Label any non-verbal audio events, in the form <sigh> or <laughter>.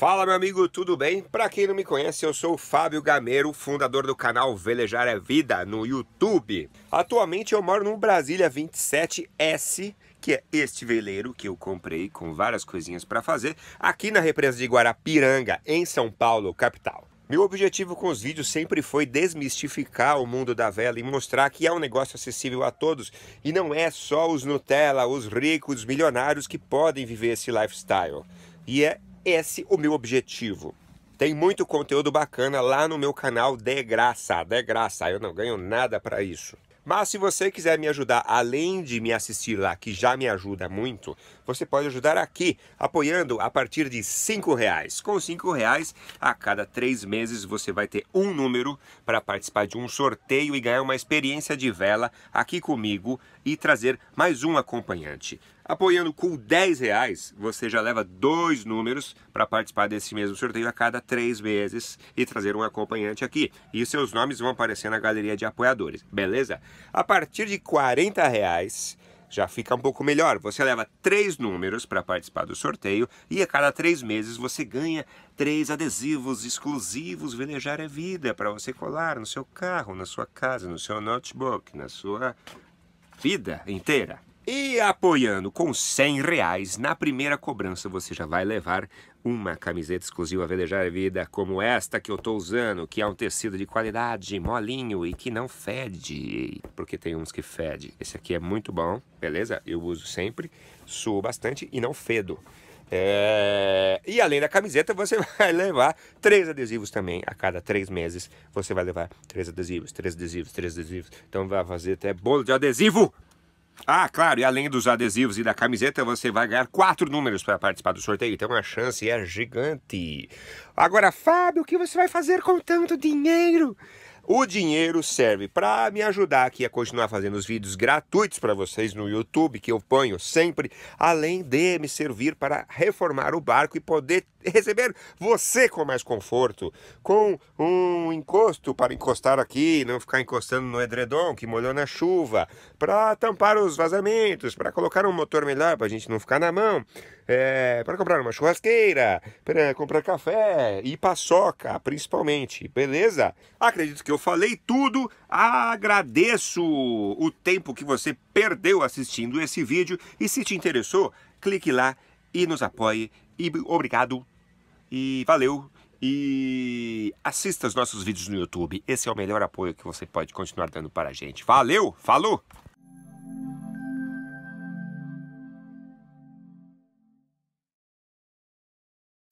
Fala meu amigo, tudo bem? Para quem não me conhece, eu sou o Fábio Gameiro, fundador do canal Velejar é Vida no YouTube. Atualmente eu moro no Brasília 27S, que é este veleiro que eu comprei com várias coisinhas para fazer, aqui na represa de Guarapiranga, em São Paulo, capital. Meu objetivo com os vídeos sempre foi desmistificar o mundo da vela e mostrar que é um negócio acessível a todos e não é só os Nutella, os ricos, os milionários que podem viver esse lifestyle. E é esse o meu objetivo. Tem muito conteúdo bacana lá no meu canal de graça, de graça. Eu não ganho nada para isso. Mas se você quiser me ajudar, além de me assistir lá, que já me ajuda muito, você pode ajudar aqui, apoiando a partir de cinco reais. Com cinco reais, a cada três meses você vai ter um número para participar de um sorteio e ganhar uma experiência de vela aqui comigo e trazer mais um acompanhante. Apoiando com 10 reais, você já leva dois números para participar desse mesmo sorteio a cada três meses e trazer um acompanhante aqui. E seus nomes vão aparecer na galeria de apoiadores, beleza? A partir de 40 reais, já fica um pouco melhor. Você leva três números para participar do sorteio e a cada três meses você ganha três adesivos exclusivos Velejar é Vida para você colar no seu carro, na sua casa, no seu notebook, na sua vida inteira. E apoiando com 100 reais na primeira cobrança, você já vai levar uma camiseta exclusiva Velejar Vida como esta que eu estou usando, que é um tecido de qualidade, molinho e que não fede, porque tem uns que fede. Esse aqui é muito bom, beleza? Eu uso sempre, suo bastante e não fedo. É... E além da camiseta, você <laughs> vai levar três adesivos também. A cada três meses, você vai levar três adesivos, três adesivos, três adesivos. Então vai fazer até bolo de adesivo! Ah, claro, e além dos adesivos e da camiseta, você vai ganhar quatro números para participar do sorteio, então a chance é gigante. Agora, Fábio, o que você vai fazer com tanto dinheiro? O dinheiro serve para me ajudar aqui a continuar fazendo os vídeos gratuitos para vocês no YouTube, que eu ponho sempre, além de me servir para reformar o barco e poder receber você com mais conforto, com um encosto para encostar aqui, não ficar encostando no edredom que molhou na chuva, para tampar os vazamentos, para colocar um motor melhor para a gente não ficar na mão, é, para comprar uma churrasqueira, para comprar café e paçoca, principalmente, beleza? Acredito que eu falei tudo. Agradeço o tempo que você perdeu assistindo esse vídeo e se te interessou, clique lá e nos apoie. E obrigado e valeu! E assista os nossos vídeos no YouTube. Esse é o melhor apoio que você pode continuar dando para a gente. Valeu! Falou!